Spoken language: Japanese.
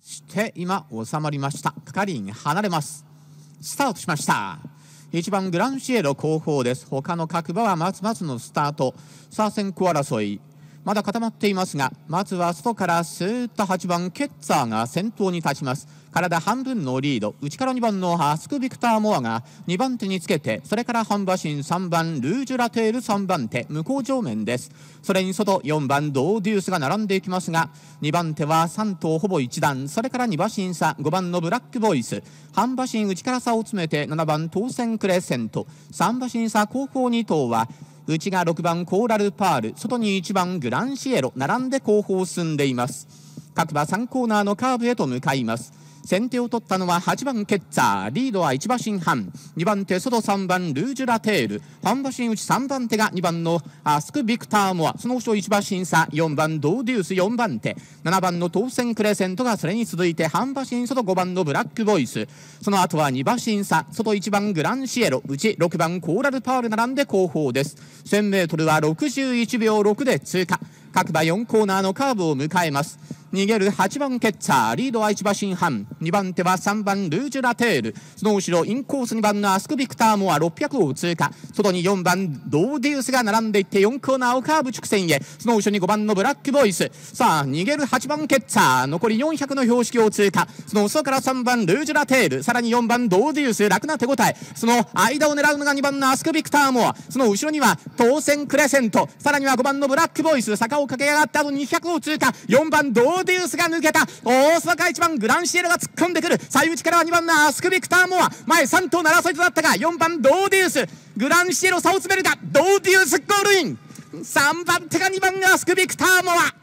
して今収まりました係員離れますスタートしました1番グランシエロ後方です他の各馬はますますのスタートさあ先行争いまだ固まっていますがまずは外からスーッと8番ケッツァーが先頭に立ちます体半分のリード内から2番のハスク・ビクター・モアが2番手につけてそれから半馬身3番ルージュラテール3番手向こう上面ですそれに外4番ドーデュースが並んでいきますが2番手は3頭ほぼ1段それから2馬身差5番のブラックボイス半馬身内から差を詰めて7番当選クレセント3馬身差後方2頭は内が6番コーラルパール外に1番グランシエロ並んで後方進んでいます各馬3コーナーのカーブへと向かいます先手を取ったのは8番ケッツァーリードは1馬身半2番手外3番ルージュラテール半馬身内3番手が2番のアスク・ビクターモアその後ろ1馬身差4番ドーデュース4番手7番の当選クレセントがそれに続いて半馬身外5番のブラックボイスその後は2馬身差外1番グランシエロ内6番コーラルパール並んで後方です 1000m は61秒6で通過各馬4コーナーのカーブを迎えます逃げる8番ケッツァーリードは1馬身半2番手は3番ルージュ・ラテールその後ろインコース2番のアスク・ビクターモア600を通過外に4番ドーディウスが並んでいって4コーナーをカーブ直線へその後ろに5番のブラックボイスさあ逃げる8番ケッツァー残り400の標識を通過その後ろから3番ルージュ・ラテールさらに4番ドーディウス楽な手応えその間を狙うのが2番のアスク・ビクターモアその後ろには当選クレセントさらには5番のブラックボイス坂を駆け上がった後200を通過4番ドーローデウスが抜けた大阪1番グランシエルが突っ込んでくる最内からは2番のアスクビクター・モア前3頭争いとなったが4番ドーデウスグランシエロ差を詰めるがドーデウスゴールイン3番手が2番アスクビクター・モア